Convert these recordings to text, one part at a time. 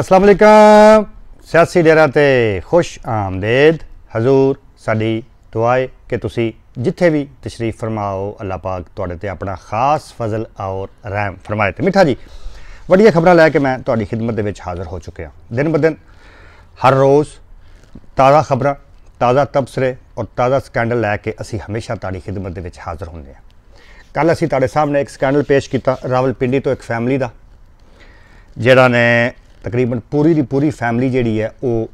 ਅਸਲਾਮ ਅਲੈਕਮ ਸਿਆਸੀ ਡੇਰਾ ਤੇ ਖੁਸ਼ ਆਮਦੇਦ ਹਜ਼ੂਰ ਸਾਡੀ ਦੁਆਏ ਕਿ ਤੁਸੀਂ ਜਿੱਥੇ ਵੀ ਤਸ਼ਰੀਫ ਫਰਮਾਓ ਅੱਲਾਹ ਪਾਕ ਤੁਹਾਡੇ ਤੇ ਆਪਣਾ ਖਾਸ ਫਜ਼ਲ ਔਰ ਰਹਿਮ ਫਰਮਾਏ ਤੇ ਮਿੱਠਾ ਜੀ ਵੱਡੀਆਂ ਖਬਰਾਂ ਲੈ ਕੇ ਮੈਂ ਤੁਹਾਡੀ ਖidmat ਦੇ ਵਿੱਚ ਹਾਜ਼ਰ ਹੋ ਚੁੱਕਿਆ ਦਿਨ ਬਦਨ ਹਰ ਰੋਜ਼ ਤਾਜ਼ਾ ਖਬਰਾਂ ਤਾਜ਼ਾ ਤਬਸਰੇ ਔਰ ਤਾਜ਼ਾ ਸਕੈਂਡਲ ਲੈ ਕੇ ਅਸੀਂ ਹਮੇਸ਼ਾ ਤੁਹਾਡੀ ਖidmat ਦੇ ਵਿੱਚ ਹਾਜ਼ਰ ਹੁੰਦੇ ਹਾਂ ਕੱਲ ਅਸੀਂ ਤੁਹਾਡੇ ਸਾਹਮਣੇ ਇੱਕ ਸਕੈਂਡਲ ਪੇਸ਼ ਕੀਤਾ ਰਾਵਲਪਿੰਡੀ ਤੋਂ ਇੱਕ ਫੈਮਿਲੀ ਦਾ ਜਿਹੜਾ ਨੇ ਤਕਰੀਬਨ ਪੂਰੀ ਦੀ ਪੂਰੀ ਫੈਮਿਲੀ ਜਿਹੜੀ ਹੈ ਉਹ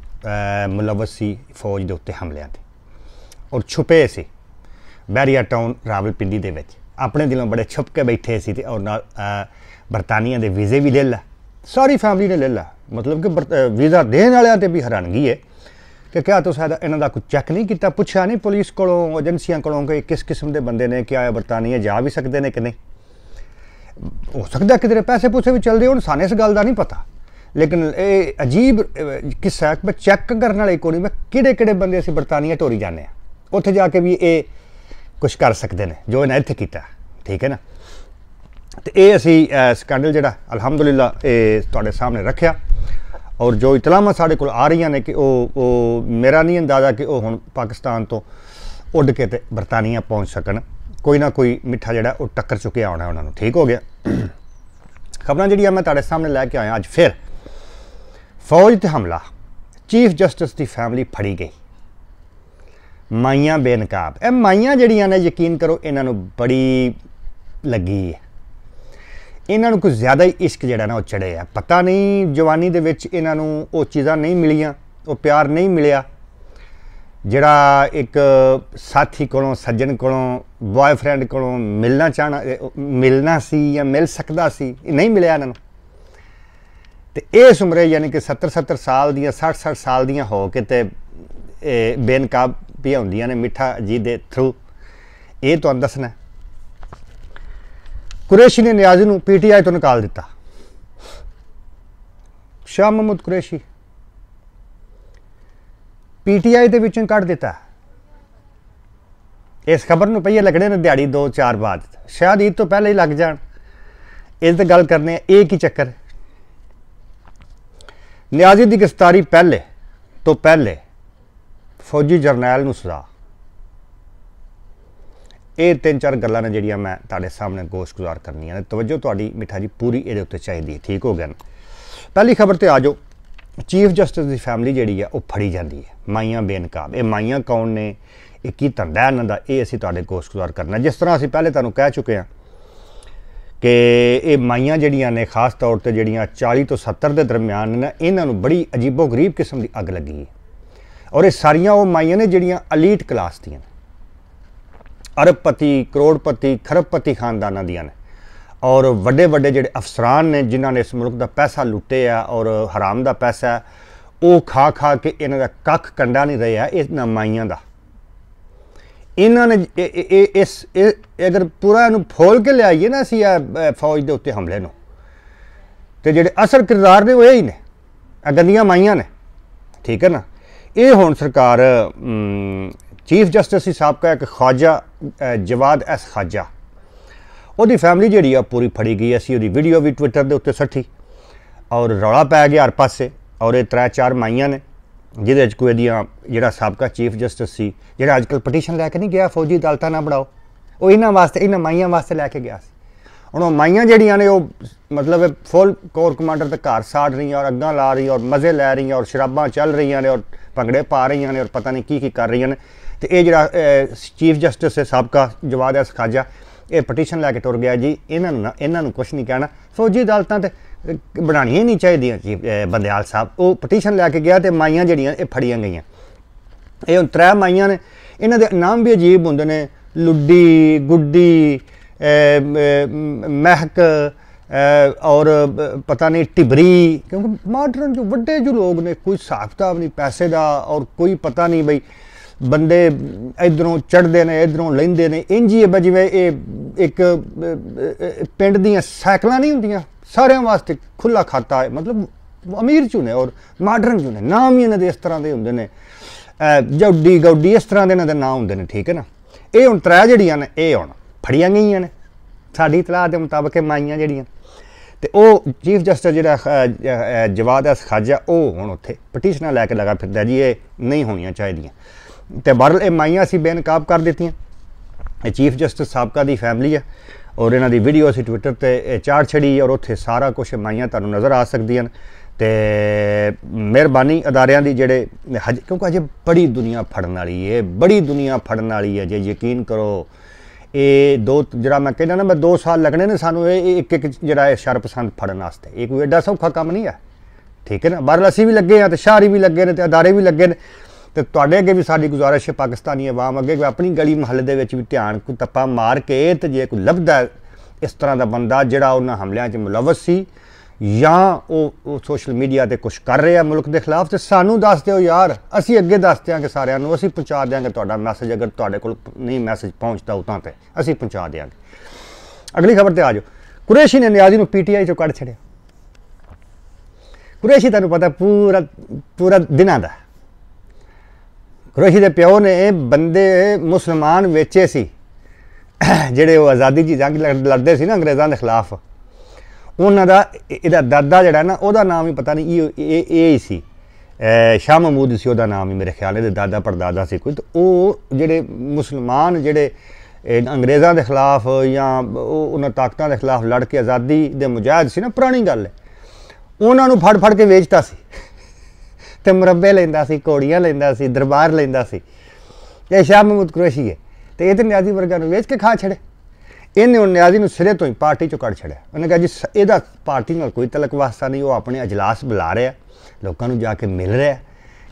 ਮੁਲਵਸ ਸੀ ਫੌਜ ਦੇ ਉੱਤੇ ਹਮਲਿਆਂ ਤੇ ਔਰ ਛੁਪੇ ਸੀ ਬੈਰੀਆ ਟਾਊਨ ਰਾਵਲਪਿੰਡੀ ਦੇ ਵਿੱਚ ਆਪਣੇ ਦਿਲੋਂ ਬੜੇ ਛੁਪ ਕੇ ਬੈਠੇ ਸੀ ਤੇ ਔਰ ਨਾਲ ਬਰਤਾਨੀਆ ਦੇ ਵੀਜ਼ੇ ਵੀ ਲੈ ਲਾ ਸਾਰੀ ਫੈਮਿਲੀ ਨੇ ਲੈ ਲਾ ਮਤਲਬ ਕਿ ਵੀਜ਼ਾ ਦੇਣ ਵਾਲਿਆਂ ਤੇ ਵੀ ਹੈਰਾਨਗੀ ਹੈ ਕਿ ਕਿਹਾ ਸਾਇਦਾ ਇਹਨਾਂ ਦਾ ਕੋਈ ਚੈੱਕ ਨਹੀਂ ਕੀਤਾ ਪੁੱਛਿਆ ਨਹੀਂ ਪੁਲਿਸ ਕੋਲੋਂ ਏਜੰਸੀਆਂ ਕੋਲੋਂ ਕਿ ਕਿਸ ਕਿਸਮ ਦੇ ਬੰਦੇ ਨੇ ਕਿ ਆਇਆ ਬਰਤਾਨੀਆ ਜਾ ਵੀ ਸਕਦੇ ਨੇ ਕਿ ਨਹੀਂ ਹੋ ਸਕਦਾ ਕਿਤੇ ਪੈਸੇ ਪੁੱਛੇ ਵੀ ਚੱਲਦੇ ਹੋਣ ਸਾਨੂੰ ਇਸ ਗੱਲ ਦਾ ਨਹੀਂ ਪਤਾ ਲੇਕਿਨ ਇਹ ਅਜੀਬ ਕਿੱਸਾ ਕਿ ਮੈਂ ਚੈੱਕ ਕਰਨ ਵਾਲੇ ਕੋਈ ਮੈਂ ਕਿਹੜੇ ਕਿਹੜੇ ਬੰਦੇ ਅਸੀਂ ਬਰਤਾਨੀਆ ਟੋਰੀ ਜਾਂਦੇ ਆ ਉੱਥੇ ਜਾ ਕੇ ਵੀ ਇਹ ਕੁਝ ਕਰ ਸਕਦੇ ਨੇ ਜੋ ਇਹਨਾਂ ਇੱਥੇ ਕੀਤਾ ਠੀਕ ਹੈ ਨਾ ਤੇ ਇਹ ਅਸੀਂ ਸਕੈਂਡਲ ਜਿਹੜਾ ਅਲਹਮਦੁਲਿਲਾ ਇਹ ਤੁਹਾਡੇ ਸਾਹਮਣੇ ਰੱਖਿਆ ਔਰ ਜੋ ਇਤਲਾਮਾ ਸਾਡੇ ਕੋਲ ਆ ਰਹੀਆਂ ਨੇ ਕਿ ਉਹ ਉਹ ਮੇਰਾ ਨਹੀਂ ਅੰਦਾਜ਼ਾ ਕਿ ਉਹ ਹੁਣ ਪਾਕਿਸਤਾਨ ਤੋਂ ਉੱਡ ਕੇ ਤੇ ਬਰਤਾਨੀਆ ਪਹੁੰਚ ਸਕਣ ਕੋਈ ਨਾ ਕੋਈ ਮਿੱਠਾ ਜਿਹੜਾ ਉਹ ਟੱਕਰ ਚੁੱਕਿਆ ਆਉਣਾ ਉਹਨਾਂ ਨੂੰ ਠੀਕ ਹੋ ਗਿਆ ਖਬਰਾਂ ਜਿਹੜੀਆਂ ਮੈਂ ਤੁਹਾਡੇ ਸਾਹਮਣੇ ਲੈ ਕੇ ਆਇਆ ਅੱਜ ਫਿਰ ਫੌਜ ਤੇ ਹਮਲਾ ਚੀਫ ਜਸਟਿਸ ਦੀ ਫੈਮਿਲੀ ਫੜੀ ਗਈ ਮਾਈਆਂ ਬੇਨਕਾਬ ਇਹ ਮਾਈਆਂ ਜਿਹੜੀਆਂ ਨੇ ਯਕੀਨ ਕਰੋ ਇਹਨਾਂ ਨੂੰ ਬੜੀ ਲੱਗੀ ਹੈ ਇਹਨਾਂ ਨੂੰ ਕੁਝ ਜ਼ਿਆਦਾ ਹੀ ਇਸ਼ਕ ਜਿਹੜਾ ਨਾ ਉਹ ਚੜਿਆ ਪਤਾ ਨਹੀਂ ਜਵਾਨੀ ਦੇ ਵਿੱਚ ਇਹਨਾਂ ਨੂੰ ਉਹ ਚੀਜ਼ਾਂ ਨਹੀਂ ਮਿਲੀਆਂ ਉਹ ਪਿਆਰ ਨਹੀਂ ਮਿਲਿਆ ਜਿਹੜਾ ਇੱਕ ਸਾਥੀ ਕੋਲੋਂ ਸੱਜਣ ਕੋਲੋਂ ਬॉयਫ੍ਰੈਂਡ ਕੋਲੋਂ ਮਿਲਣਾ ਚਾਹਣਾ ਮਿਲਣਾ ਸੀ ਜਾਂ ਮਿਲ ਸਕਦਾ ਸੀ ਨਹੀਂ ਮਿਲਿਆ ਇਹਨਾਂ ਨੂੰ ਤੇ ਇਸ ਉਮਰੇ ਯਾਨੀ ਕਿ 70 70 ਸਾਲ ਦੀਆਂ 60 60 ਸਾਲ ਦੀਆਂ ਹੋ ਕੇ ਤੇ ਇਹ ਬੇਨਕਾਬ ਵੀ ਹੁੰਦੀਆਂ ਨੇ ਮਿੱਠਾ ਜੀ ਦੇ ਥਰੂ ਇਹ ਤੁਹਾਨੂੰ ਦੱਸਣਾ ਕੁਰੇਸ਼ੀ ਨੇ ਨਿਆਜ਼ੀ ਨੂੰ ਪੀਟੀਆਈ ਤੋਂ ਨਿਕਾਲ ਦਿੱਤਾ ਸ਼ਾਹ ਮਹਿਮੂਦ ਕੁਰੇਸ਼ੀ ਪੀਟੀਆਈ ਦੇ ਵਿੱਚੋਂ ਕੱਢ ਦਿੱਤਾ ਇਸ ਖਬਰ ਨੂੰ ਪਈਏ ਲੱਗਣੇ ਨੇ ਦਿਹਾੜੀ 2-4 ਬਾਅਦ ਸ਼ਾਇਦ ਇਹ ਤੋਂ ਪਹਿਲਾਂ ਹੀ ਲੱਗ ਜਾਣ ਇਸ ਤੇ ਗੱਲ ਕਰਨੇ ਇਹ ਕੀ ਚੱਕਰ ਹੈ ਨਿਆਜ਼ੀ ਦੀ ਗ੍ਰਿਫਤਾਰੀ ਪਹਿਲੇ ਤੋਂ ਪਹਿਲੇ ਫੌਜੀ ਜਰਨੈਲ ਨੂੰ ਸਜ਼ਾ ਇਹ ਤਿੰਨ ਚਾਰ ਗੱਲਾਂ ਨੇ ਜਿਹੜੀਆਂ ਮੈਂ ਤੁਹਾਡੇ ਸਾਹਮਣੇ ਗੁਜ਼ਾਰ ਕਰਨੀਆਂ ਨੇ ਤਵੱਜੋ ਤੁਹਾਡੀ ਮਿੱਠਾ ਜੀ ਪੂਰੀ ਇਹਦੇ ਉੱਤੇ ਚਾਹੀਦੀ ਹੈ ਠੀਕ ਹੋ ਗਿਆ ਪਹਿਲੀ ਖਬਰ ਤੇ ਆਜੋ ਚੀਫ ਜਸਟਿਸ ਦੀ ਫੈਮਿਲੀ ਜਿਹੜੀ ਆ ਉਹ ਫੜੀ ਜਾਂਦੀ ਹੈ ਮਾਈਆਂ ਬੇਨਕਾਬ ਇਹ ਮਾਈਆਂ ਕੌਣ ਨੇ ਇਹ ਕੀ ਧੰਦਾ ਇਹਨਾਂ ਦਾ ਇਹ ਅਸੀਂ ਤੁਹਾਡੇ ਗੁਜ਼ਾਰ ਕਰਨਾ ਜਿਸ ਤਰ੍ਹਾਂ ਅਸੀਂ ਪਹਿਲੇ ਤੁਹਾਨੂੰ ਕਹਿ ਚੁੱਕੇ ਹਾਂ ਕਿ ਇਹ ਮਾਈਆਂ ਜਿਹੜੀਆਂ ਨੇ ਖਾਸ ਤੌਰ ਤੇ ਜਿਹੜੀਆਂ 40 ਤੋਂ 70 ਦੇ ਦਰਮਿਆਨ ਨੇ ਇਹਨਾਂ ਨੂੰ ਬੜੀ ਅਜੀਬੋ ਗਰੀਬ ਕਿਸਮ ਦੀ ਅੱਗ ਲੱਗੀ ਹੈ ਔਰ ਇਹ ਸਾਰੀਆਂ ਉਹ ਮਾਈਆਂ ਨੇ ਜਿਹੜੀਆਂ ਅਲੀਟ ਕਲਾਸ ਦੀਆਂ ਅਰਬਪਤੀ ਕਰੋੜਪਤੀ ਖਰਬਪਤੀ ਖਾਨਦਾਨਾਂ ਦੀਆਂ ਨੇ ਔਰ ਵੱਡੇ ਵੱਡੇ ਜਿਹੜੇ ਅਫਸਰਾਨ ਨੇ ਜਿਨ੍ਹਾਂ ਨੇ ਇਸ ਮੁਲਕ ਦਾ ਪੈਸਾ ਲੁੱਟਿਆ ਔਰ ਹਰਾਮ ਦਾ ਪੈਸਾ ਉਹ ਖਾ ਖਾ ਕੇ ਇਹਨਾਂ ਦਾ ਕੱਖ ਕੰਡਾ ਨਹੀਂ ਰਿਹਾ ਇਹਨਾਂ ਮਾਈਆਂ ਦਾ ਇਹਨਾਂ ਨੇ ਇਸ ਅਗਰ ਪੂਰਾ ਇਹਨੂੰ ਫੋਲ ਕੇ ਲਿਆਈਏ ਨਾ ਅਸੀਂ ਆ ਫੌਜ ਦੇ ਉੱਤੇ ਹਮਲੇ ਨੂੰ ਤੇ ਜਿਹੜੇ ਅਸਰ ਕਿਰਦਾਰ ਨੇ ਉਹ ਹੀ ਨੇ ਆ ਗੰਦੀਆਂ ਮਾਈਆਂ ਨੇ ਠੀਕ ਹੈ ਨਾ ਇਹ ਹੁਣ ਸਰਕਾਰ ਚੀਫ ਜਸਟਿਸ ਸਾਹਿਬ ਸਾਬਕਾ ਇੱਕ ਖਾਜਾ ਜਵਾਦ ਐਸ ਖਾਜਾ ਉਹਦੀ ਫੈਮਿਲੀ ਜਿਹੜੀ ਆ ਪੂਰੀ ਫੜੀ ਗਈ ਅਸੀਂ ਉਹਦੀ ਵੀਡੀਓ ਵੀ ਟਵਿੱਟਰ ਦੇ ਉੱਤੇ ਸੱਠੀ ਔਰ ਰੌਲਾ ਪੈ ਗਿਆ ਹਰ ਪਾਸੇ ਔਰ ਇਹ ਤਰ੍ਹਾਂ ਚਾਰ ਮਾਈਆਂ ਨੇ ਜਿਹਦੇ ਵਿੱਚ ਕੋਈ ਦੀਆਂ ਜਿਹੜਾ ਸਾਬਕਾ ਚੀਫ ਜਸਟਿਸ ਸੀ ਜਿਹੜਾ ਅੱਜਕੱਲ ਪਟੀਸ਼ਨ ਲੈ ਕੇ ਨਹੀਂ ਗਿਆ ਫੌਜੀ ਅਦਾਲਤਾਂ ਨਾ ਬਣਾਓ ਉਹ ਇਹਨਾਂ ਵਾਸਤੇ ਇਹਨਾਂ ਮਾਈਆਂ ਵਾਸਤੇ ਲੈ ਕੇ ਗਿਆ ਸੀ ਹੁਣ ਉਹ ਮਾਈਆਂ ਜਿਹੜੀਆਂ ਨੇ ਉਹ ਮਤਲਬ ਫੁੱਲ ਕੋਰ ਕਮਾਂਡਰ ਤੇ ਘਰ ਸਾੜ ਰਹੀਆਂ ਔਰ ਅੱਗਾਂ ਲਾ ਰਹੀਆਂ ਔਰ ਮਜ਼ੇ ਲੈ ਰਹੀਆਂ ਔਰ ਸ਼ਰਾਬਾਂ ਚੱਲ ਰਹੀਆਂ ਨੇ ਔਰ ਭੰਗੜੇ ਪਾ ਰਹੀਆਂ ਨੇ ਔਰ ਪਤਾ ਨਹੀਂ ਕੀ ਕੀ ਕਰ ਰਹੀਆਂ ਨੇ ਤੇ ਇਹ ਜਿਹੜਾ ਚੀਫ ਜਸਟਿਸ ਹੈ ਸਾਬਕਾ ਜਵਾਦ ਹੈ ਸਖਾਜਾ ਇਹ ਪਟੀਸ਼ਨ ਲੈ ਕੇ ਟੁਰ ਗਿਆ ਜੀ ਇਹਨਾਂ ਨੂੰ ਇਹਨਾਂ ਨੂੰ ਕੁਝ ਨਹੀਂ ਕਹਿਣਾ ਫੌਜੀ ਅਦਾਲਤਾਂ ਤੇ ਬਣਾਣੀਆਂ ਨਹੀਂ ਚਾਹੀਦੀਆਂ ਜੀ ਬੰਦਿਆਲ ਸਾਹਿਬ ਉਹ ਪਟੀਸ਼ਨ ਲੈ ਕੇ ਗਿਆ ਤੇ ਮਾਈਆਂ ਜਿਹੜੀਆਂ ਇਹ ਫੜੀਆਂ ਗਈਆਂ ਇਹ ਹੁਣ ਤਰੇ ਮਾਈਆਂ ਨੇ ਇਹਨਾਂ ਦੇ ਨਾਮ ਵੀ ਅਜੀਬ ਹੁੰਦੇ ਨੇ ਲੁੱਡੀ ਗੁੱਡੀ ਮਹਿਕ ਔਰ ਪਤਾ ਨਹੀਂ ਟਿਬਰੀ ਕਿਉਂਕਿ ਮਾਡਰਨ ਜੋ ਵੱਡੇ ਜੋ ਲੋਕ ਨੇ ਕੋਈ ਸਾਖਤਾ ਆਪਣੀ ਨਹੀਂ ਪੈਸੇ ਦਾ ਔਰ ਕੋਈ ਪਤਾ ਨਹੀਂ ਬਈ ਬੰਦੇ ਇਧਰੋਂ ਚੜਦੇ ਨੇ ਇਧਰੋਂ ਲੈਂਦੇ ਨੇ ਇੰਜੀ ਬਜਵੇ ਇਹ ਇੱਕ ਪਿੰਡ ਦੀਆਂ ਸਾਈਕਲਾਂ ਨਹੀਂ ਹੁੰਦੀਆਂ ਸਾਰਿਆਂ ਵਾਸਤੇ ਖੁੱਲਾ ਖਾਤਾ ਹੈ ਮਤਲਬ ਅਮੀਰ ਨੇ ਔਰ ਮਾਡਰਨ ਨੇ ਨਾਮ ਹੀ ਇਹਨਾਂ ਦੇ ਇਸ ਤਰ੍ਹਾਂ ਦੇ ਹੁੰਦੇ ਨੇ ਜੌਡੀ ਗੌਡੀ ਇਸ ਤਰ੍ਹਾਂ ਦੇ ਇਹਨਾਂ ਦੇ ਨਾਮ ਹੁੰਦੇ ਨੇ ਠੀਕ ਹੈ ਨਾ ਇਹ ਹੁਣ ਤਰਾ ਜਿਹੜੀਆਂ ਨੇ ਇਹ ਹੁਣ ਫੜੀਆਂ ਗਈਆਂ ਨੇ ਸਾਡੀ ਇਤਲਾਹ ਦੇ ਮੁਤਾਬਕ ਇਹ ਮਾਈਆਂ ਜਿਹੜੀਆਂ ਤੇ ਉਹ ਚੀਫ ਜਸਟਿਸ ਜਿਹੜਾ ਜਵਾਦ ਅਸ ਖਾਜਾ ਉਹ ਹੁਣ ਉੱਥੇ ਪਟੀਸ਼ਨਾਂ ਲੈ ਕੇ ਲਗਾ ਫਿਰਦਾ ਜੀ ਇਹ ਨਹੀਂ ਹੋਣੀਆਂ ਚਾਹੀਦੀਆਂ ਤੇ ਬਰਲ ਇਹ ਮਾਈਆਂ ਸੀ ਬੇਨਕਾਬ ਕਰ ਦਿੱਤੀਆਂ ਇਹ ਚੀਫ ਜਸਟਿਸ ਸਾਬਕਾ ਦੀ ਫੈਮਿਲੀ ਹੈ ਔਰ ਇਹਨਾਂ ਦੀ ਵੀਡੀਓ ਅਸੀਂ ਟਵਿੱਟਰ ਤੇ ਚਾੜ ਛੜੀ ਔਰ ਉੱਥੇ ਸਾਰਾ ਕੁਝ ਮਾਈਆਂ ਤੁਹਾਨੂੰ ਨਜ਼ਰ ਆ ਸਕਦੀਆਂ ਤੇ ਮਿਹਰਬਾਨੀ ਅਦਾਰਿਆਂ ਦੀ ਜਿਹੜੇ ਕਿਉਂਕਿ ਅਜੇ ਬੜੀ ਦੁਨੀਆ ਫੜਨ ਵਾਲੀ ਹੈ ਬੜੀ ਦੁਨੀਆ ਫੜਨ ਵਾਲੀ ਹੈ ਜੇ ਯਕੀਨ ਕਰੋ ਇਹ ਦੋ ਜਿਹੜਾ ਮੈਂ ਕਹਿੰਦਾ ਨਾ ਮੈਂ 2 ਸਾਲ ਲੱਗਣੇ ਨੇ ਸਾਨੂੰ ਇਹ ਇੱਕ ਇੱਕ ਜਿਹੜਾ ਇਹ ਸ਼ਰਪਸੰਦ ਫੜਨ ਵਾਸਤੇ ਇਹ ਕੋਈ ਐਡਾ ਸੌਖਾ ਕੰਮ ਨਹੀਂ ਹੈ ਠੀਕ ਹੈ ਨਾ ਬਾਹਰ ਵੀ ਲੱਗੇ ਆ ਤੇ ਸ਼ਹਿਰੀ ਵੀ ਲੱਗੇ ਨੇ ਤੇ ਅਦਾਰੇ ਵੀ ਲੱਗੇ ਨੇ ਤੇ ਤੁਹਾਡੇ ਅੱਗੇ ਵੀ ਸਾਡੀ ਗੁਜ਼ਾਰਿਸ਼ ਹੈ ਪਾਕਿਸਤਾਨੀ ਆਵਾਮ ਅੱਗੇ ਕਿ ਆਪਣੀ ਗਲੀ ਮਹੱਲੇ ਦੇ ਵਿੱਚ ਵੀ ਧਿਆਨ ਕੋ ਤੱਪਾ ਮਾਰ ਕੇ ਤੇ ਜੇ ਕੋਈ ਲੱਭਦਾ ਇਸ ਤਰ੍ਹਾਂ ਦਾ ਬੰਦਾ ਜਿਹੜਾ ਉਹਨਾਂ ਹਮਲਿਆਂ 'ਚ ਮਲਵਸ ਸੀ ਜਾਂ ਉਹ ਸੋਸ਼ਲ ਮੀਡੀਆ ਤੇ ਕੁਝ ਕਰ ਰਿਹਾ ਮੁਲਕ ਦੇ ਖਿਲਾਫ ਤੇ ਸਾਨੂੰ ਦੱਸ ਦਿਓ ਯਾਰ ਅਸੀਂ ਅੱਗੇ ਦੱਸ ਦਿਆਂਗੇ ਸਾਰਿਆਂ ਨੂੰ ਅਸੀਂ ਪਹੁੰਚਾ ਦਿਆਂਗੇ ਤੁਹਾਡਾ ਮੈਸੇਜ ਅਗਰ ਤੁਹਾਡੇ ਕੋਲ ਨਹੀਂ ਮੈਸੇਜ ਪਹੁੰਚਦਾ ਉਤਾਂ ਤੇ ਅਸੀਂ ਪਹੁੰਚਾ ਦਿਆਂਗੇ ਅਗਲੀ ਖਬਰ ਤੇ ਆ ਜਾਓ ਕੁਰੇਸ਼ੀ ਨੇ ਨਿਆਜ਼ੀ ਨੂੰ ਪੀਟੀਆਈ ਚੋਂ ਕੱਢ ਛੜਿਆ ਕੁਰੇਸ਼ੀ ਤੁਹਾਨੂੰ ਪਤਾ ਪੂਰਾ ਪੂਰਾ ਦਿਨਾਂ ਦਾ ਰੋਹੀ ਦੇ ਪਿਓ ਨੇ ਬੰਦੇ ਮੁਸਲਮਾਨ ਵੇਚੇ ਸੀ ਜਿਹੜੇ ਉਹ ਆਜ਼ਾਦੀ ਦੀ ਜੰਗ ਲੜਦੇ ਸੀ ਨਾ ਅੰਗਰੇਜ਼ਾਂ ਦੇ ਖਿਲਾਫ ਉਹਨਾਂ ਦਾ ਇਹਦਾ ਦਾਦਾ ਜਿਹੜਾ ਨਾ ਉਹਦਾ ਨਾਮ ਹੀ ਪਤਾ ਨਹੀਂ ਇਹ ਇਹ ਹੀ ਸੀ ਸ਼ਾਹ ਮਹਮੂਦ ਸੀ ਉਹਦਾ ਨਾਮ ਹੀ ਮੇਰੇ ਖਿਆਲ ਇਹਦੇ ਦਾਦਾ ਪਰਦਾਦਾ ਸੀ ਕੋਈ ਤੇ ਉਹ ਜਿਹੜੇ ਮੁਸਲਮਾਨ ਜਿਹੜੇ ਅੰਗਰੇਜ਼ਾਂ ਦੇ ਖਿਲਾਫ ਜਾਂ ਉਹਨਾਂ ਤਾਕਤਾਂ ਦੇ ਖਿਲਾਫ ਲੜ ਕੇ ਆਜ਼ਾਦੀ ਦੇ ਮੁਜਾਹਿਦ ਸੀ ਨਾ ਪੁਰਾਣੀ ਗੱਲ ਹੈ ਉਹਨਾਂ ਨੂੰ ਫੜ ਫੜ ਕੇ ਵੇਚਦਾ ਸੀ ਤੇ ਮਰਬੇ ਲੈਂਦਾ ਸੀ ਕੋੜੀਆਂ ਲੈਂਦਾ ਸੀ ਦਰਬਾਰ ਲੈਂਦਾ ਸੀ ਇਹ ਸ਼ਾਹ ਮਹਿਮੂਦ ਕੁਰੈਸ਼ੀ ਹੈ ਤੇ ਇਹਦੇ ਨਿਆਜ਼ੀ ਵਰਗਾ ਨੂੰ ਵੇਚ ਕੇ ਖਾ ਛੜੇ ਇਹਨੇ ਉਹ ਨਿਆਜ਼ੀ ਨੂੰ ਸਿਰੇ ਤੋਂ ਹੀ ਪਾਰਟੀ ਚੋਂ ਕੱਢ ਛੜਿਆ ਉਹਨੇ ਕਿਹਾ ਜੀ ਇਹਦਾ ਪਾਰਟੀ ਨਾਲ ਕੋਈ ਤਲਕ ਵਾਸਤਾ ਨਹੀਂ ਉਹ ਆਪਣੇ اجلاس ਬੁਲਾ ਰਿਹਾ ਲੋਕਾਂ ਨੂੰ ਜਾ ਕੇ ਮਿਲ ਰਿਹਾ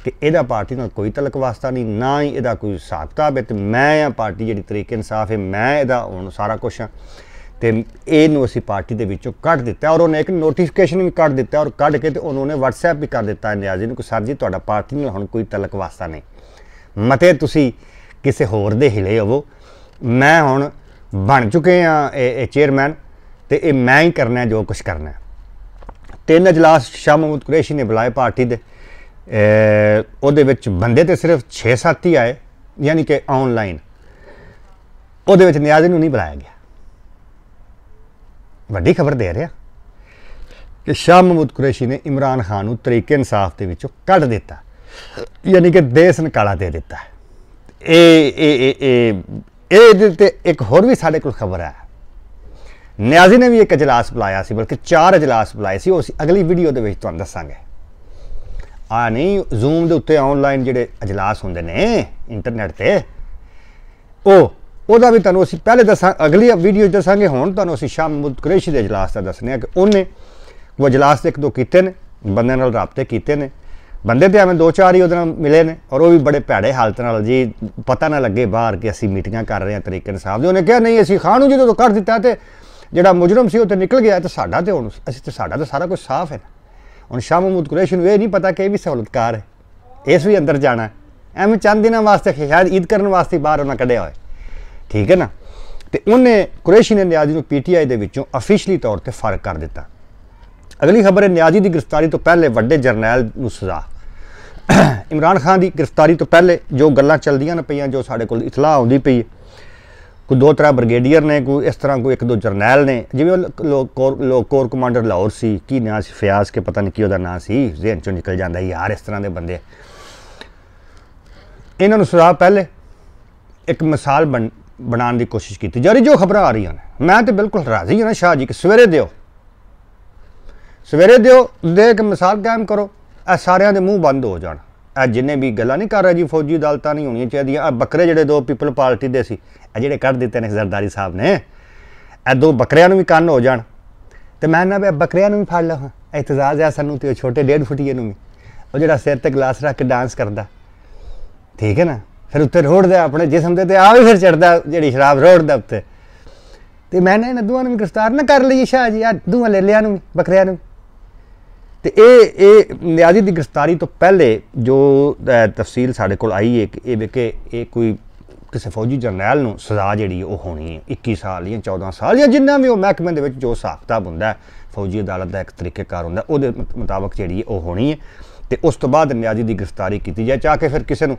ਕਿ ਇਹਦਾ ਪਾਰਟੀ ਨਾਲ ਕੋਈ ਤਲਕ ਵਾਸਤਾ ਨਹੀਂ ਨਾ ਹੀ ਇਹਦਾ ਕੋਈ ਸਾਖਤਾ ਕਿਤਾਬ ਤੇ ਮੈਂ ਆ ਪਾਰਟੀ ਜਿਹੜੀ ਤਰੀਕੇ ਇਨਸਾਫ ਹੈ ਮੈਂ ਇਹਦਾ ਹੁਣ ਸਾਰਾ ਕੁਝ ਆ ਤੇ ਇਹ ਨੂੰ ਅਸੀਂ ਪਾਰਟੀ ਦੇ ਵਿੱਚੋਂ ਕੱਢ ਦਿੱਤਾ ਔਰ ਉਹਨੇ ਇੱਕ ਨੋਟੀਫਿਕੇਸ਼ਨ ਵੀ ਕੱਢ ਦਿੱਤਾ ਔਰ ਕੱਢ ਕੇ ਤੇ ਉਹਨਾਂ ਨੇ WhatsApp ਵੀ ਕਰ ਦਿੱਤਾ ਨਿਆਜ਼ੀ ਨੂੰ ਕਿ ਸਰ ਜੀ ਤੁਹਾਡਾ ਪਾਰਟੀ ਨਾਲ ਹੁਣ ਕੋਈ ਤਲਕ ਵਾਸਤਾ ਨਹੀਂ ਮਤੇ ਤੁਸੀਂ ਕਿਸੇ ਹੋਰ ਦੇ ਹਿਲੇ ਹੋਵੋ ਮੈਂ ਹੁਣ ਬਣ ਚੁੱਕੇ ਆ ਇਹ ਚੇਅਰਮੈਨ ਤੇ ਇਹ ਮੈਂ ਹੀ ਕਰਨਾ ਜੋ ਕੁਝ ਕਰਨਾ ਤਿੰਨ ਅਜਲਾਸ ਸ਼ਾਹ ਮਹਮੂਦ ਕੁਰੈਸ਼ੀ ਨੇ ਬੁਲਾਏ ਪਾਰਟੀ ਦੇ ਉਹਦੇ ਵਿੱਚ ਬੰਦੇ ਤੇ ਸਿਰਫ 6-7 ਹੀ ਆਏ ਯਾਨੀ ਕਿ ਆਨਲਾਈਨ ਉਹਦੇ ਵਿੱਚ ਨਿਆਜ਼ੀ ਨੂੰ ਨਹੀਂ ਬੁਲਾਇਆ ਗਿਆ ਵੱਡੀ ਖਬਰ ਦੇ ਰਿਹਾ ਕਿ ਸ਼ਾਹ ਮਹਮੂਦ ਕੁਰੈਸ਼ੀ ਨੇ ਇਮਰਾਨ ਖਾਨ ਨੂੰ ਤਰੀਕੇ ਇਨਸਾਫ ਦੇ ਵਿੱਚੋਂ ਕੱਢ ਦਿੱਤਾ ਯਾਨੀ ਕਿ ਦੇਸ਼ ਨਿਕਾਲਾ ਦੇ ਦਿੱਤਾ ਇਹ ਇਹ ਇਹ ਇਹ ਇਹਦੇ ਤੇ ਇੱਕ ਹੋਰ ਵੀ ਸਾਡੇ ਕੋਲ ਖਬਰ ਆ ਨਿਆਜ਼ੀ ਨੇ ਵੀ ਇੱਕ اجلاس ਬੁਲਾਇਆ ਸੀ ਬਲਕਿ ਚਾਰ اجلاس ਬੁਲਾਏ ਸੀ ਉਸ ਅਗਲੀ ਵੀਡੀਓ ਦੇ ਵਿੱਚ ਤੁਹਾਨੂੰ ਦੱਸਾਂਗੇ ਆ ਨਹੀਂ ਜ਼ੂਮ ਦੇ ਉੱਤੇ ਆਨਲਾਈਨ ਜਿਹੜੇ اجلاس ਹੁੰਦੇ ਨੇ ਇੰਟਰਨੈਟ ਤੇ ਉਹ ਉਹਦਾ ਵੀ ਤੁਹਾਨੂੰ ਅਸੀਂ ਪਹਿਲੇ ਦੱਸਾਂ ਅਗਲੀ ਵੀਡੀਓ ਦੱਸਾਂਗੇ ਹੁਣ ਤੁਹਾਨੂੰ ਅਸੀਂ ਸ਼ਾਮ ਮੁਦ ਕੁਰੈਸ਼ੀ ਦੇ ਇਜਲਾਸ ਦਾ ਦੱਸਨੇ ਆ ਕਿ ਉਹਨੇ ਉਹ ਦੇ ਇੱਕ ਦੋ ਕੀਤੇ ਨੇ ਬੰਦੇ ਨਾਲ ਰਾਬਤੇ ਕੀਤੇ ਨੇ ਬੰਦੇ ਤੇ ਐਵੇਂ ਦੋ ਚਾਰ ਹੀ ਉਹਦੇ ਨਾਲ ਮਿਲੇ ਨੇ ਔਰ ਉਹ ਵੀ ਬੜੇ ਭੈੜੇ ਹਾਲਤ ਨਾਲ ਜੀ ਪਤਾ ਨਾ ਲੱਗੇ ਬਾਹਰ ਕਿ ਅਸੀਂ ਮੀਟਿੰਗਾਂ ਕਰ ਰਹੇ ਹਾਂ ਤਰੀਕੇ ਸਾਹਿਬ ਜੀ ਉਹਨੇ ਕਿਹਾ ਨਹੀਂ ਅਸੀਂ ਖਾਣ ਨੂੰ ਜਦੋਂ ਕੱਢ ਦਿੱਤਾ ਤੇ ਜਿਹੜਾ ਮੁਜਰਮ ਸੀ ਉਹ ਤੇ ਨਿਕਲ ਗਿਆ ਤੇ ਸਾਡਾ ਤੇ ਹੁਣ ਅਸੀਂ ਤੇ ਸਾਡਾ ਤਾਂ ਸਾਰਾ ਕੁਝ ਸਾਫ਼ ਹੈ ਹੁਣ ਸ਼ਾਮ ਮੁਦ ਕੁਰੈਸ਼ੀ ਨੂੰ ਇਹ ਨਹੀਂ ਪਤਾ ਕਿ ਇਹ ਵੀ ਸਹੂਲਤਕਾਰ ਹੈ ਇਸ ਵੀ ਅੰਦਰ ਜਾਣਾ ਐਵੇਂ ਚੰਦ ਦਿਨਾਂ ਵਾਸਤੇ ਖਿਆਲ ਈਦ ਕਰਨ ਵਾਸਤੇ ਬਾਹਰ ਉਹਨਾਂ ਕੱਢਿਆ ਹੋਇਆ ਠੀਕ ਹੈ ਨਾ ਤੇ ਉਹਨੇ ਕੁਰੈਸ਼ੀ ਨੇ ਨਿਆਜ਼ੀ ਨੂੰ ਪੀਟੀਆਈ ਦੇ ਵਿੱਚੋਂ ਅਫੀਸ਼ੀਅਲੀ ਤੌਰ ਤੇ ਫਰਕ ਕਰ ਦਿੱਤਾ ਅਗਲੀ ਖਬਰ ਹੈ ਨਿਆਜ਼ੀ ਦੀ ਗ੍ਰਿਫਤਾਰੀ ਤੋਂ ਪਹਿਲੇ ਵੱਡੇ ਜਰਨੈਲ ਨੂੰ ਸਜ਼ਾ ਇਮਰਾਨ ਖਾਨ ਦੀ ਗ੍ਰਿਫਤਾਰੀ ਤੋਂ ਪਹਿਲੇ ਜੋ ਗੱਲਾਂ ਚੱਲਦੀਆਂ ਨੇ ਪਈਆਂ ਜੋ ਸਾਡੇ ਕੋਲ ਇਤਲਾਹ ਆਉਂਦੀ ਪਈ ਕੋਈ ਦੋ ਤਰ੍ਹਾਂ ਬ੍ਰਿਗੇਡੀਅਰ ਨੇ ਕੋਈ ਇਸ ਤਰ੍ਹਾਂ ਕੋਈ ਇੱਕ ਦੋ ਜਰਨੈਲ ਨੇ ਜਿਵੇਂ ਲੋਕ ਕੋਰ ਕਮਾਂਡਰ ਲਾਹੌਰ ਸੀ ਕੀ ਨਾਂ ਸੀ ਫਿਆਜ਼ ਕੇ ਪਤਾ ਨਹੀਂ ਕੀ ਉਹਦਾ ਨਾਂ ਸੀ ਜ਼ਿਹਨ ਚੋਂ ਨਿਕਲ ਜਾਂਦਾ ਯਾਰ ਇਸ ਤਰ੍ਹਾਂ ਦੇ ਬੰਦੇ ਇਹਨਾਂ ਨੂੰ ਸਜ਼ਾ ਪਹਿਲੇ ਇੱਕ ਮਿਸਾਲ ਬਣ ਬਣਾਉਣ ਦੀ ਕੋਸ਼ਿਸ਼ ਕੀਤੀ ਜਾ ਰਹੀ ਜੋ ਖਬਰਾਂ ਆ ਰਹੀਆਂ ਨੇ ਮੈਂ ਤੇ ਬਿਲਕੁਲ ਰਾਜ਼ੀ ਹਾਂ ਸ਼ਾਹ ਜੀ ਕਿ ਸਵੇਰੇ ਦਿਓ ਸਵੇਰੇ ਦਿਓ ਦੇ ਮਿਸਾਲ ਕਾਇਮ ਕਰੋ ਇਹ ਸਾਰਿਆਂ ਦੇ ਮੂੰਹ ਬੰਦ ਹੋ ਜਾਣ ਇਹ ਜਿੰਨੇ ਵੀ ਗੱਲਾਂ ਨਹੀਂ ਕਰ ਰਹੇ ਜੀ ਫੌਜੀ ਅਦਾਲਤਾਂ ਨਹੀਂ ਹੋਣੀਆਂ ਚਾਹੀਦੀਆਂ ਆ ਬੱਕਰੇ ਜਿਹੜੇ ਦੋ ਪੀਪਲ ਪਾਰਟੀ ਦੇ ਸੀ ਇਹ ਜਿਹੜੇ ਕੱਢ ਦਿੱਤੇ ਨੇ ਜ਼ਰਦਾਰੀ ਸਾਹਿਬ ਨੇ ਇਹ ਦੋ ਬੱਕਰਿਆਂ ਨੂੰ ਵੀ ਕੰਨ ਹੋ ਜਾਣ ਤੇ ਮੈਂ ਨਾ ਬੱਕਰਿਆਂ ਨੂੰ ਵੀ ਫੜ ਲਾਂ ਇਤਜ਼ਾਜ਼ ਆ ਸਾਨੂੰ ਤੇ ਛੋਟੇ ਡੇਢ ਫੁੱਟੀਏ ਨੂੰ ਵੀ ਉਹ ਜਿਹੜਾ ਸਿਰ ਤੇ ਗਲਾਸ ਰੱਖ ਕੇ ਡਾਂਸ ਕਰਦਾ ਠੀਕ ਹੈ ਨਾ ਫਿਰ ਉੱਤੇ ਰੋੜਦਾ ਆਪਣੇ ਜਿਸਮ ਦੇ ਤੇ ਆ ਵੀ ਫਿਰ ਚੜਦਾ ਜਿਹੜੀ ਸ਼ਰਾਬ ਰੋੜਦਾ ਉੱਤੇ ਤੇ ਮੈਂ ਨੇ ਨਦੂਆਂ ਨੂੰ ਗ੍ਰਿਫਤਾਰ ਨਾ ਕਰ ਲਈ ਸ਼ਾਹ ਜੀ ਆ ਦੂਆਂ ਲੈ ਲਿਆ ਨੂੰ ਬੱਕਰਿਆਂ ਨੂੰ ਤੇ ਇਹ ਇਹ ਨਿਆਜ਼ੀ ਦੀ ਗ੍ਰਿਫਤਾਰੀ ਤੋਂ ਪਹਿਲੇ ਜੋ ਤਫਸੀਲ ਸਾਡੇ ਕੋਲ ਆਈ ਹੈ ਕਿ ਇਹ ਕਿ ਇਹ ਕੋਈ ਕਿਸੇ ਫੌਜੀ ਜਰਨੈਲ ਨੂੰ ਸਜ਼ਾ ਜਿਹੜੀ ਉਹ ਹੋਣੀ ਹੈ 21 ਸਾਲ ਜਾਂ 14 ਸਾਲ ਜਾਂ ਜਿੰਨਾ ਵੀ ਉਹ ਮਹਿਕਮੇ ਦੇ ਵਿੱਚ ਜੋ ਸਾਖਤਾ ਹੁੰਦਾ ਫੌਜੀ ਅਦਾਲਤ ਦਾ ਇੱਕ ਤਰੀਕੇਕਾਰ ਹੁੰਦਾ ਉਹਦੇ ਮੁਤਾਬਕ ਜਿਹੜੀ ਉਹ ਹੋਣੀ ਹੈ ਤੇ ਉਸ ਤੋਂ ਬਾਅਦ ਨਿਆਜ਼ੀ ਦੀ ਗ੍ਰਿਫਤਾਰੀ ਕੀਤੀ ਜਾਏ ਚਾਹ ਕੇ ਫਿਰ ਕਿਸੇ ਨੂੰ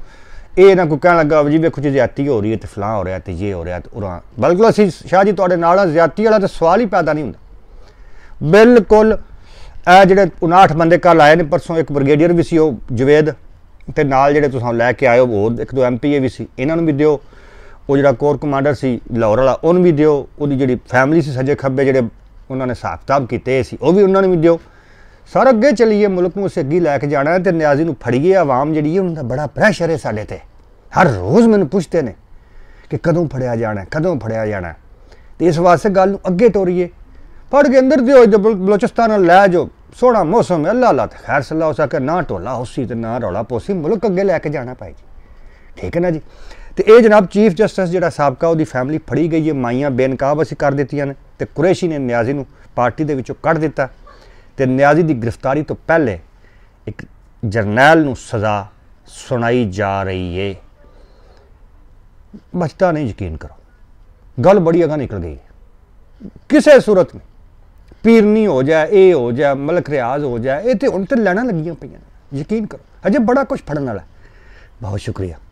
ਇਹ ਨਾ ਕੋਈ ਕਹਿਣ ਲੱਗਾ ਜੀ ਵੇਖੋ ਜੀ ਜ਼ਿਆਤੀ ਹੋ ਰਹੀ ਹੈ ਤੇ ਫਲਾਂ ਹੋ ਰਿਹਾ ਤੇ ਇਹ ਹੋ ਰਿਹਾ ਤੇ ਉਰਾ ਬਿਲਕੁਲ ਅਸੀਂ ਸ਼ਾਹ ਜੀ ਤੁਹਾਡੇ ਨਾਲ ਆ ਜ਼ਿਆਤੀ ਵਾਲਾ ਤਾਂ ਸਵਾਲ ਹੀ ਪੈਦਾ ਨਹੀਂ ਹੁੰਦਾ ਬਿਲਕੁਲ ਇਹ ਜਿਹੜੇ 59 ਬੰਦੇ ਕੱਲ ਆਏ ਨੇ ਪਰਸੋਂ ਇੱਕ ਬ੍ਰਿਗੇਡੀਅਰ ਵੀ ਸੀ ਉਹ ਜਵੇਦ ਤੇ ਨਾਲ ਜਿਹੜੇ ਤੁਸੀਂ ਲੈ ਕੇ ਆਇਓ ਹੋਰ ਇੱਕ ਦੋ ਐਮਪੀਏ ਵੀ ਸੀ ਇਹਨਾਂ ਨੂੰ ਵੀ ਦਿਓ ਉਹ ਜਿਹੜਾ ਕੋਰ ਕਮਾਂਡਰ ਸੀ ਲਾਹੌਰ ਵਾਲਾ ਉਹਨੂੰ ਵੀ ਦਿਓ ਉਹਦੀ ਜਿਹੜੀ ਫੈਮਿਲੀ ਸੀ ਸੱਜੇ ਖੱਬੇ ਜਿਹੜੇ ਉਹਨਾਂ ਨੇ ਹਿਸਾਬ ਕੀਤੇ ਸੀ ਉਹ ਵੀ ਉਹਨਾਂ ਨੂੰ ਵੀ ਦਿਓ ਸਰ ਅੱਗੇ ਚਲੀਏ ਮੁਲਕ ਨੂੰ ਸਿੱਗੀ ਲੈ ਕੇ ਜਾਣਾ ਤੇ ਨਿਆਜ਼ੀ ਨੂੰ ਫੜੀਏ ਆਵਾਮ ਜਿਹੜੀ ਹੈ ਉਹਨਾਂ ਦਾ ਬੜਾ ਪ੍ਰੈਸ਼ਰ ਹੈ ਸਾਡੇ ਤੇ ਹਰ ਰੋਜ਼ ਮੈਨੂੰ ਪੁੱਛਦੇ ਨੇ ਕਿ ਕਦੋਂ ਫੜਿਆ ਜਾਣਾ ਕਦੋਂ ਫੜਿਆ ਜਾਣਾ ਤੇ ਇਸ ਵਾਸਤੇ ਗੱਲ ਨੂੰ ਅੱਗੇ ਤੋਰੀਏ ਫੜ ਕੇ ਅੰਦਰ ਦਿਓ ਬਲੋਚਿਸਤਾਨ ਨਾਲ ਲੈ ਜਾਓ ਸੋਹਣਾ ਮੌਸਮ ਹੈ ਅੱਲਾ ਅੱਲਾ ਤੇ ਖੈਰ ਸੱਲਾ ਉਸਾ ਕੇ ਨਾ ਟੋਲਾ ਹੁਸੀ ਤੇ ਨਾ ਰੌਲਾ ਪੋਸੀ ਮੁਲਕ ਅੱਗੇ ਲੈ ਕੇ ਜਾਣਾ ਪਾਈ ਜੀ ਠੀਕ ਹੈ ਨਾ ਜੀ ਤੇ ਇਹ ਜਨਾਬ ਚੀਫ ਜਸਟਿਸ ਜਿਹੜਾ ਸਾਬਕਾ ਉਹਦੀ ਫੈਮਿਲੀ ਫੜੀ ਗਈ ਹੈ ਮਾਈਆਂ ਬੇਨਕਾਬ ਅਸੀਂ ਕਰ ਦਿੱਤੀਆਂ ਨੇ ਤੇ ਕੁਰੈਸ਼ੀ ਨੇ ਨਿਆਜ਼ੀ ਨੂੰ ਪਾਰਟੀ ਦੇ ਵਿੱਚੋਂ ਕੱਢ ਦਿੱਤਾ ਤੇ ਨਿਆਜ਼ੀ ਦੀ ਗ੍ਰਿਫਤਾਰੀ ਤੋਂ ਪਹਿਲੇ ਇੱਕ ਜਰਨੈਲ ਨੂੰ ਸਜ਼ਾ ਸੁਣਾਈ ਜਾ ਰਹੀ ਏ ਬਚਤਾ ਨਹੀਂ ਯਕੀਨ ਕਰੋ ਗੱਲ ਬੜੀ ਅਗਾ ਨਿਕਲ ਗਈ ਕਿਸੇ ਸੂਰਤ ਵਿੱਚ ਪੀਰਨੀ ਹੋ ਜਾਏ ਇਹ ਹੋ ਜਾਏ ਮਲਕ ਰਿਆਜ਼ ਹੋ ਜਾਏ ਇਹ ਤੇ ਹੁਣ ਤੇ ਲੈਣਾ ਲੱਗੀਆਂ ਪਈਆਂ ਯਕੀਨ ਕਰੋ ਅਜੇ ਬੜਾ ਕੁਝ ਫੜਨ ਵਾਲਾ ਬਹੁਤ ਸ਼ੁਕਰੀਆ